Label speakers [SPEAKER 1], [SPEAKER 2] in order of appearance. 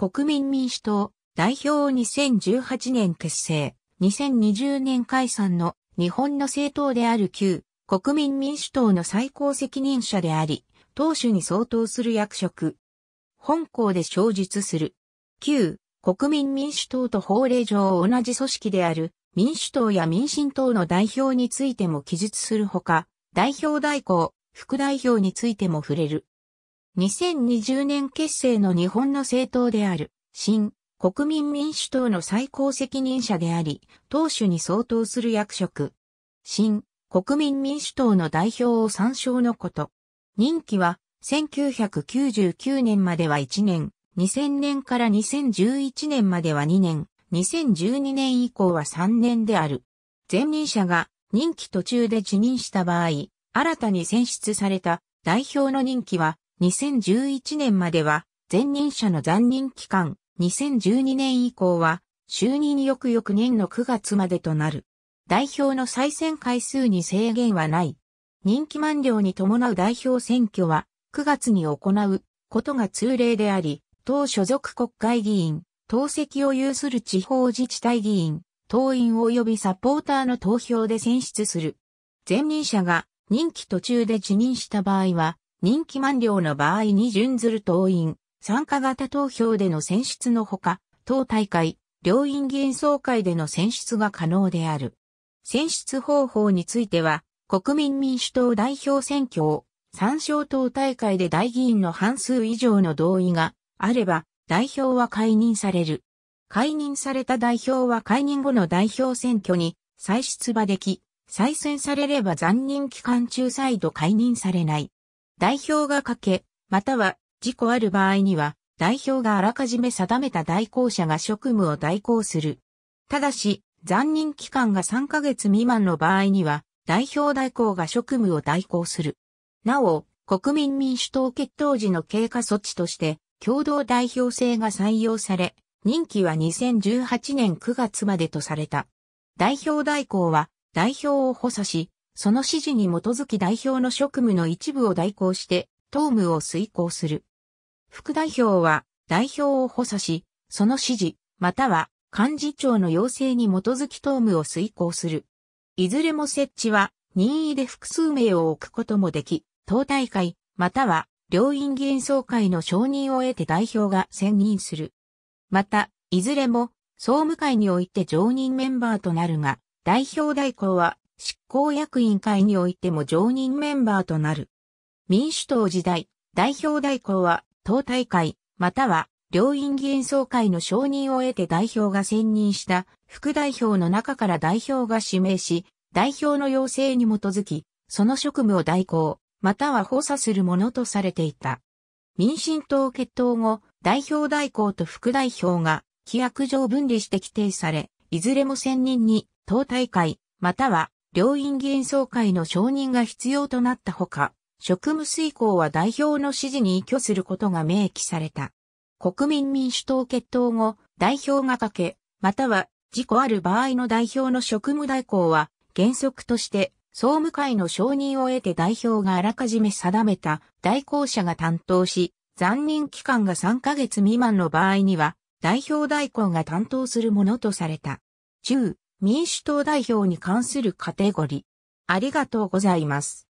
[SPEAKER 1] 国民民主党、代表2018年結成、2020年解散の日本の政党である旧国民民主党の最高責任者であり、党首に相当する役職。本校で小述する。旧国民民主党と法令上同じ組織である民主党や民進党の代表についても記述するほか、代表代行、副代表についても触れる。2020年結成の日本の政党である、新、国民民主党の最高責任者であり、党首に相当する役職。新、国民民主党の代表を参照のこと。任期は、1999年までは1年、2000年から2011年までは2年、2012年以降は3年である。前任者が任期途中で辞任した場合、新たに選出された代表の任期は2011年までは前任者の残任期間、2012年以降は就任翌々年の9月までとなる。代表の再選回数に制限はない。任期満了に伴う代表選挙は9月に行うことが通例であり、党所属国会議員、党籍を有する地方自治体議員、党員及びサポーターの投票で選出する。前任者が任期途中で辞任した場合は、任期満了の場合に準ずる党員、参加型投票での選出のほか、党大会、両院議員総会での選出が可能である。選出方法については、国民民主党代表選挙を、参照党大会で大議員の半数以上の同意があれば、代表は解任される。解任された代表は解任後の代表選挙に再出馬でき、再選されれば残任期間中再度解任されない。代表が欠け、または事故ある場合には、代表があらかじめ定めた代行者が職務を代行する。ただし、残任期間が3ヶ月未満の場合には、代表代行が職務を代行する。なお、国民民主党決闘時の経過措置として、共同代表制が採用され、任期は2018年9月までとされた。代表代行は、代表を補佐し、その指示に基づき代表の職務の一部を代行して、党務を遂行する。副代表は、代表を補佐し、その指示、または幹事長の要請に基づき党務を遂行する。いずれも設置は任意で複数名を置くこともでき、党大会、または両院議員総会の承認を得て代表が選任する。また、いずれも総務会において常任メンバーとなるが、代表代行は執行役員会においても常任メンバーとなる。民主党時代、代表代行は、党大会、または、両院議員総会の承認を得て代表が選任した副代表の中から代表が指名し、代表の要請に基づき、その職務を代行、または補佐するものとされていた。民進党決闘後、代表代行と副代表が規約上分離して規定され、いずれも選任に党大会、または両院議員総会の承認が必要となったほか、職務遂行は代表の指示に依拠することが明記された。国民民主党決闘後、代表がかけ、または事故ある場合の代表の職務代行は原則として総務会の承認を得て代表があらかじめ定めた代行者が担当し、残任期間が3ヶ月未満の場合には代表代行が担当するものとされた。中、民主党代表に関するカテゴリー。ありがとうございます。